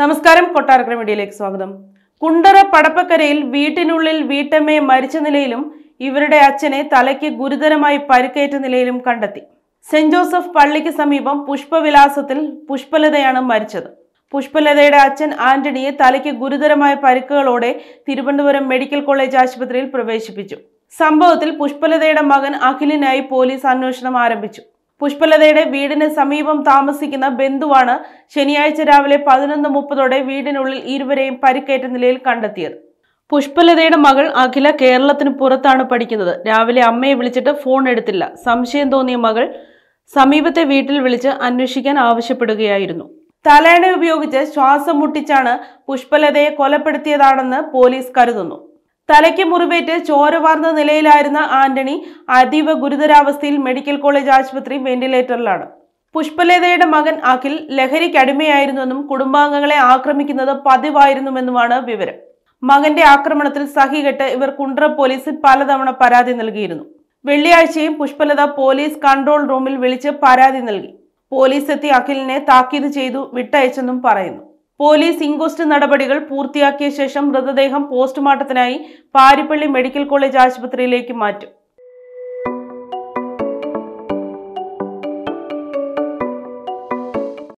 നമസ്കാരം കൊട്ടാരക്കര മീഡിയയിലേക്ക് സ്വാഗതം കുണ്ടറ പടപ്പക്കരയിൽ വീട്ടിനുള്ളിൽ വീട്ടമ്മയെ മരിച്ച നിലയിലും ഇവരുടെ അച്ഛനെ തലയ്ക്ക് ഗുരുതരമായി പരുക്കേറ്റ നിലയിലും കണ്ടെത്തി സെന്റ് ജോസഫ് പള്ളിക്ക് സമീപം പുഷ്പവിലാസത്തിൽ പുഷ്പലതയാണ് മരിച്ചത് പുഷ്പലതയുടെ അച്ഛൻ ആന്റണിയെ തലയ്ക്ക് ഗുരുതരമായ പരിക്കുകളോടെ തിരുവനന്തപുരം മെഡിക്കൽ കോളേജ് ആശുപത്രിയിൽ പ്രവേശിപ്പിച്ചു സംഭവത്തിൽ പുഷ്പലതയുടെ മകൻ അഖിലിനായി പോലീസ് അന്വേഷണം ആരംഭിച്ചു പുഷ്പലതയുടെ വീടിന് സമീപം താമസിക്കുന്ന ബന്ധുവാണ് ശനിയാഴ്ച രാവിലെ പതിനൊന്ന് മുപ്പതോടെ വീടിനുള്ളിൽ ഇരുവരെയും പരിക്കേറ്റ നിലയിൽ കണ്ടെത്തിയത് പുഷ്പലതയുടെ മകൾ അഖില കേരളത്തിന് പുറത്താണ് പഠിക്കുന്നത് രാവിലെ അമ്മയെ വിളിച്ചിട്ട് ഫോൺ എടുത്തില്ല സംശയം തോന്നിയ മകൾ സമീപത്തെ വീട്ടിൽ വിളിച്ച് അന്വേഷിക്കാൻ ആവശ്യപ്പെടുകയായിരുന്നു തലേണ ഉപയോഗിച്ച് ശ്വാസം മുട്ടിച്ചാണ് പുഷ്പലതയെ കൊലപ്പെടുത്തിയതാണെന്ന് പോലീസ് കരുതുന്നു തലയ്ക്ക് മുറിവേറ്റ് ചോരവാർന്ന നിലയിലായിരുന്ന ആന്റണി അതീവ ഗുരുതരാവസ്ഥയിൽ മെഡിക്കൽ കോളേജ് ആശുപത്രി വെന്റിലേറ്ററിലാണ് പുഷ്പലതയുടെ മകൻ അഖിൽ ലഹരിക്ക് അടിമയായിരുന്നുവെന്നും കുടുംബാംഗങ്ങളെ ആക്രമിക്കുന്നത് പതിവായിരുന്നുവെന്നുമാണ് വിവരം മകന്റെ ആക്രമണത്തിൽ സഹികെട്ട് ഇവർ കുണ്ട്ര പോലീസിൽ പലതവണ പരാതി നൽകിയിരുന്നു വെള്ളിയാഴ്ചയും പുഷ്പലത പോലീസ് കൺട്രോൾ റൂമിൽ വിളിച്ച് പരാതി നൽകി പോലീസ് എത്തി അഖിലിനെ താക്കീത് ചെയ്തു വിട്ടയച്ചെന്നും പറയുന്നു പോലീസ് ഇൻക്വസ്റ്റ് നടപടികൾ പൂർത്തിയാക്കിയ ശേഷം മൃതദേഹം പോസ്റ്റ്മോർട്ടത്തിനായി പാരിപ്പള്ളി മെഡിക്കൽ കോളേജ് ആശുപത്രിയിലേക്ക് മാറ്റും